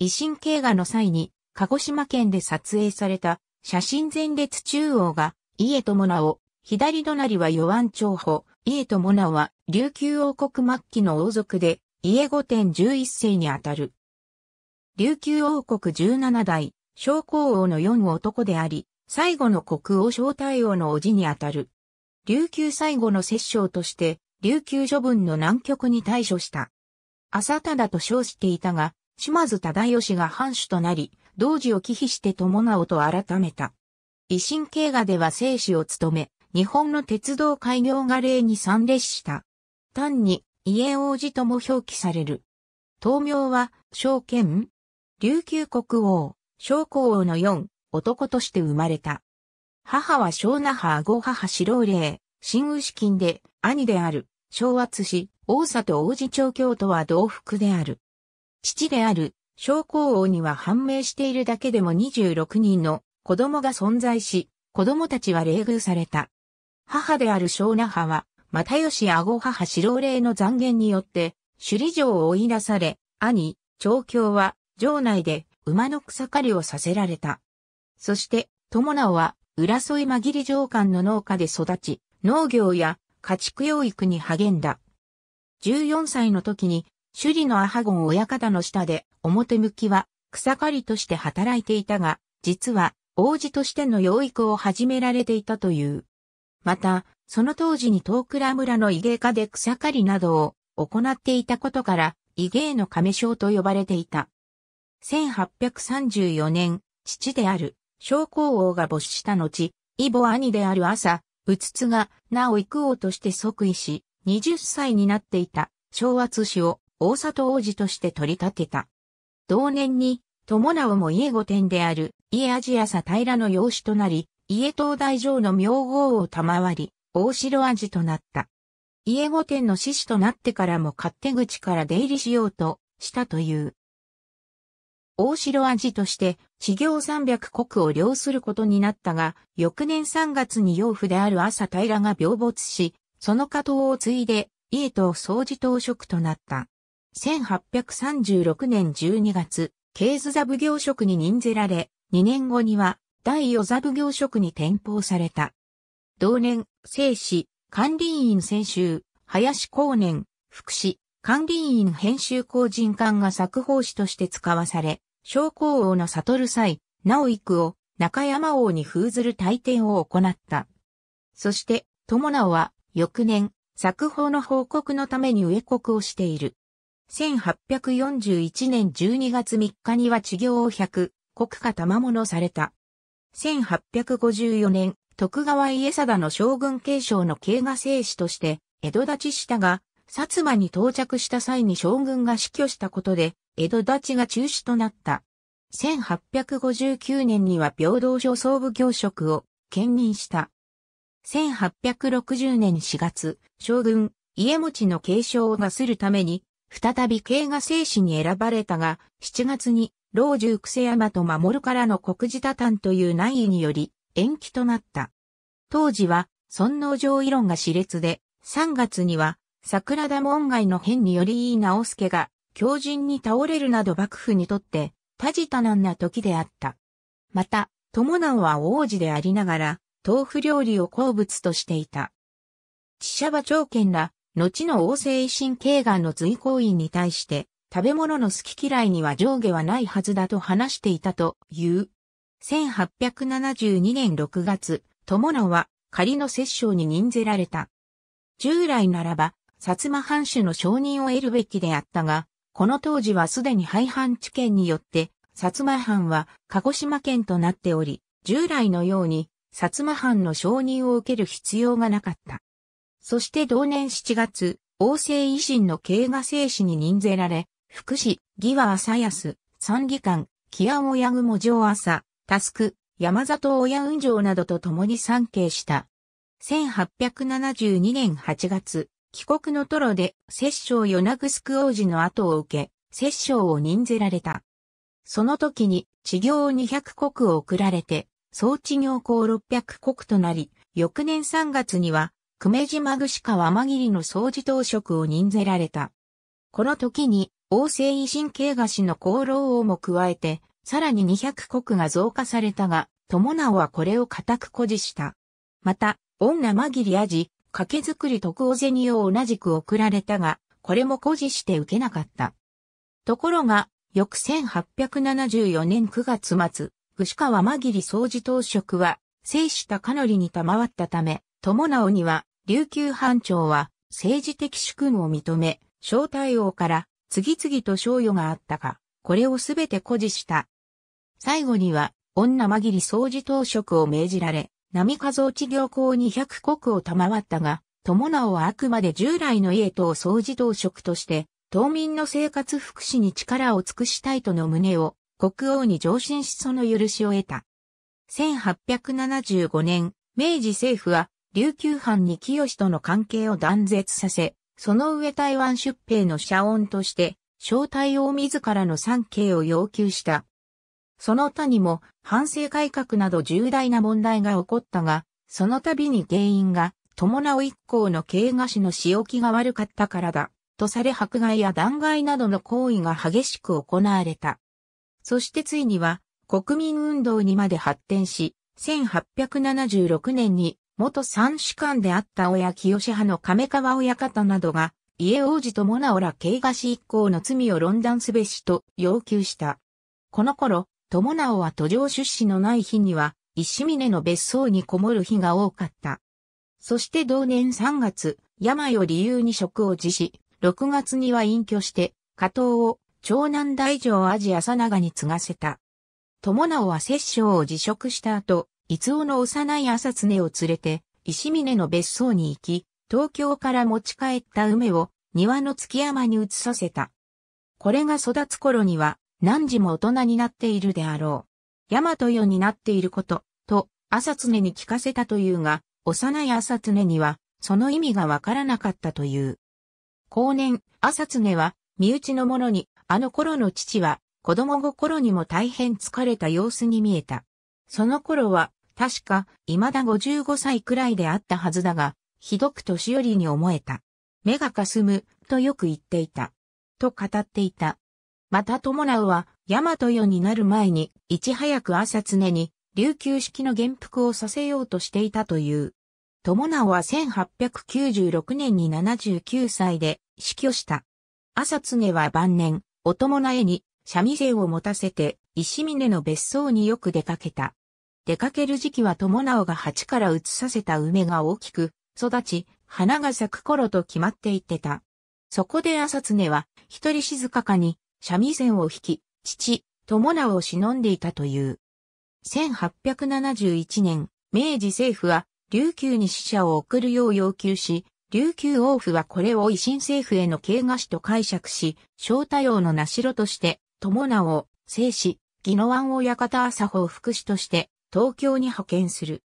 維新経賀の際に、鹿児島県で撮影された写真前列中央が、家友直、左隣は与安長保、家友直は琉球王国末期の王族で、家御殿十一世にあたる。琉球王国十七代、将校王の四男であり、最後の国王正太王の叔父にあたる。琉球最後の摂政として、琉球諸分の南極に対処した。朝だと称していたが、島津忠義が藩主となり、同時を忌避して友直と改めた。維新経画では生死を務め、日本の鉄道開業が例に参列した。単に、家王子とも表記される。東名は、証券琉球国王、昭皇王の四、男として生まれた。母は小那覇五母白霊、新牛金で、兄である、昭和津氏、王佐と王子長京とは同福である。父である昭光王には判明しているだけでも26人の子供が存在し、子供たちは冷遇された。母である小那覇は、又吉顎母四郎霊の残言によって、首里城を追い出され、兄、長教は、城内で馬の草刈りをさせられた。そして、友直は、浦添間切城間の農家で育ち、農業や家畜養育に励んだ。14歳の時に首里の阿波権親方の下で、表向きは、草刈りとして働いていたが、実は、王子としての養育を始められていたという。また、その当時に東倉村の異芸家で草刈りなどを行っていたことから、異芸の亀章と呼ばれていた。1834年、父である、昭光王が没した後、異母兄である朝、うつつが、なお育王として即位し、20歳になっていた、昭和通史を大里王子として取り立てた。同年に、友直も家御殿である、家味朝平の養子となり、家東大城の名号を賜り、大城味となった。家御殿の志士となってからも勝手口から出入りしようとしたという。大城味として、地行三百国を領することになったが、翌年三月に養父である朝平が病没し、その加藤を継いで、家と総除、当職となった。1836年12月、ケズ座奉行職に任ぜられ、2年後には第四座奉行職に転校された。同年、生死、管理員選修、林光年、福祉、管理員編集工人館が作法師として使わされ、商工王の悟る際、直育を中山王に封ずる大典を行った。そして、友直は翌年、作法の報告のために上国をしている。1841年12月3日には治行を100、国家賜物された。1854年、徳川家定の将軍継承の慶賀生死として、江戸立ちしたが、薩摩に到着した際に将軍が死去したことで、江戸立ちが中止となった。1859年には平等所総部教職を兼任した。1860年4月、将軍、家持の継承をがするために、再び慶賀聖史に選ばれたが、7月に老中癖山と守からの国示。多端という難易により延期となった。当時は尊皇攘夷論が熾烈で、3月には桜田門外の変により井伊直介が狂人に倒れるなど幕府にとって多事多難な時であった。また、友直は王子でありながら、豆腐料理を好物としていた。知者は長剣ら後の王政維新経眼の随行員に対して、食べ物の好き嫌いには上下はないはずだと話していたという。1872年6月、友野は仮の摂政に任ぜられた。従来ならば、薩摩藩主の承認を得るべきであったが、この当時はすでに廃藩置県によって、薩摩藩は鹿児島県となっており、従来のように薩摩藩の承認を受ける必要がなかった。そして同年7月、王政維新の慶賀政史に任ぜられ、福祉、義和朝安、参議官、木安親雲上朝、タスク、山里親雲城などと共に参詣した。1872年8月、帰国のトロで摂政与那城王子の後を受け、摂政を任ぜられた。その時に、治行200国を送られて、総治行項600国となり、翌年3月には、久米島串川天霧の総除当職を任ぜられた。この時に、王政維新系菓子の功労をも加えて、さらに200国が増加されたが、友直はこれを固く誇示した。また、女間切やじ、掛け作り徳尾銭を同じく送られたが、これも誇示して受けなかった。ところが、翌1874年9月末、串川間切総除当職は、制したかに賜ったため、友直には、琉球藩長は政治的主君を認め、小太王から次々と賞与があったが、これをすべて誇示した。最後には、女紛り掃除当職を命じられ、波数落ち行幸200国を賜ったが、友直はあくまで従来の家党掃除当職として、島民の生活福祉に力を尽くしたいとの旨を、国王に上申しその許しを得た。1875年、明治政府は琉球藩に清との関係を断絶させ、その上台湾出兵の社恩として、招待王自らの三景を要求した。その他にも、反省改革など重大な問題が起こったが、その度に原因が、友直一行の営菓子の仕置きが悪かったからだ、とされ迫害や弾劾などの行為が激しく行われた。そしてついには、国民運動にまで発展し、1876年に元三主官であった親清派の亀川親方などが、家王子とモナら慶賀氏一行の罪を論断すべしと要求した。この頃、友直は途上出資のない日には、石峰の別荘にこもる日が多かった。そして同年3月、病を理由に職を辞し、6月には隠居して、加藤を長男大城アジア佐ガに継がせた。友直は摂政を辞職した後、伊津尾の幼い朝常を連れて、石峰の別荘に行き、東京から持ち帰った梅を庭の月山に移させた。これが育つ頃には、何時も大人になっているであろう。大和世になっていること、と、朝常に聞かせたというが、幼い朝常には、その意味がわからなかったという。後年、朝常は、身内の者に、あの頃の父は、子供心にも大変疲れた様子に見えた。その頃は、確か、未だ55歳くらいであったはずだが、ひどく年寄りに思えた。目がかすむ、とよく言っていた。と語っていた。また友直は、大和世になる前に、いち早く朝常に、琉球式の元服をさせようとしていたという。友直は1896年に79歳で死去した。朝常は晩年、お友なえに三味線を持たせて石峰の別荘によく出かけた。出かける時期は友直が鉢から移させた梅が大きく育ち、花が咲く頃と決まっていってた。そこで朝常は一人静かかに三味線を弾き、父、友直を忍んでいたという。1871年、明治政府は琉球に使者を送るよう要求し、琉球王府はこれを維新政府への敬菓子と解釈し、小太陽の名城として、友直を、聖子、宜野湾親方朝法副祉として、東京に派遣する。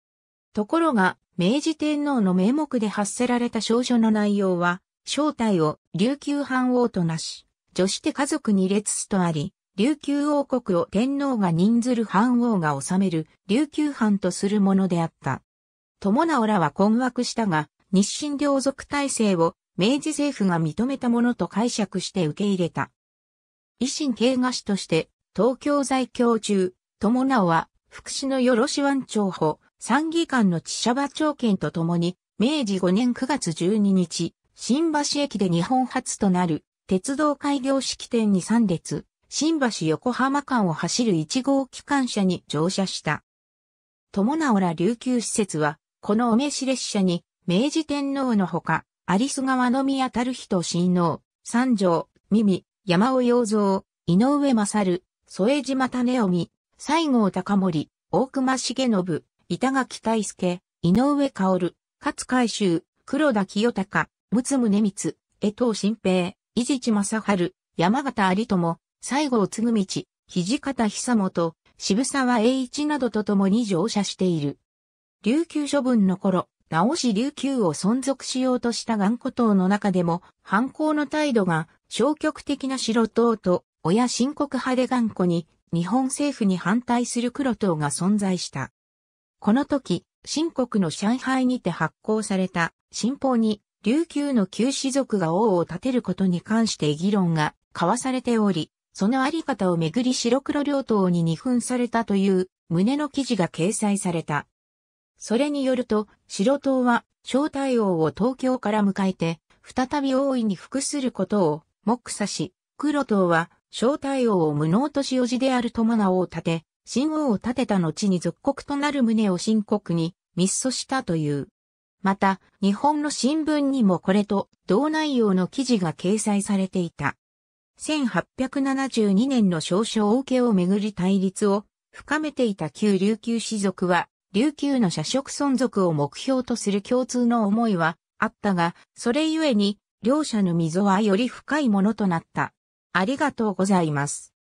ところが、明治天皇の名目で発せられた証書の内容は、正体を琉球藩王となし、女子手家族に列すとあり、琉球王国を天皇が任ずる藩王が治める琉球藩とするものであった。友直らは困惑したが、日清領族体制を明治政府が認めたものと解釈して受け入れた。維新経画史として東京在京中、友直は福祉のよろし湾町保、参議官の千社場長権とともに、明治5年9月12日、新橋駅で日本初となる、鉄道開業式典に参列、新橋横浜間を走る1号機関車に乗車した。友直ら琉球施設は、このお召し列車に、明治天皇のほか、有栖川宮る人親王、三条、耳、山尾洋蔵、井上勝、添島種臣、西郷隆盛、大隈重信、板垣大輔、井上薫、勝海舟、黒田清隆、陸奥宗光、江藤新平、伊地知正春、山形有友、西郷嗣道、土方久元、渋沢栄一などと共に乗車している。琉球処分の頃、直し琉球を存続しようとした頑固党の中でも、反抗の態度が消極的な白党と、親深刻派で頑固に、日本政府に反対する黒党が存在した。この時、新国の上海にて発行された新法に琉球の旧士族が王を立てることに関して議論が交わされており、そのあり方をめぐり白黒両党に二分されたという胸の記事が掲載された。それによると、白党は招待王を東京から迎えて、再び大いに服することを目指し、黒党は小太王を無能としおじである友名を立て、新王を立てた後に属国となる旨を深刻に密訴したという。また、日本の新聞にもこれと同内容の記事が掲載されていた。1872年の少々王家をめぐり対立を深めていた旧琉球士族は、琉球の社食存続を目標とする共通の思いはあったが、それゆえに両者の溝はより深いものとなった。ありがとうございます。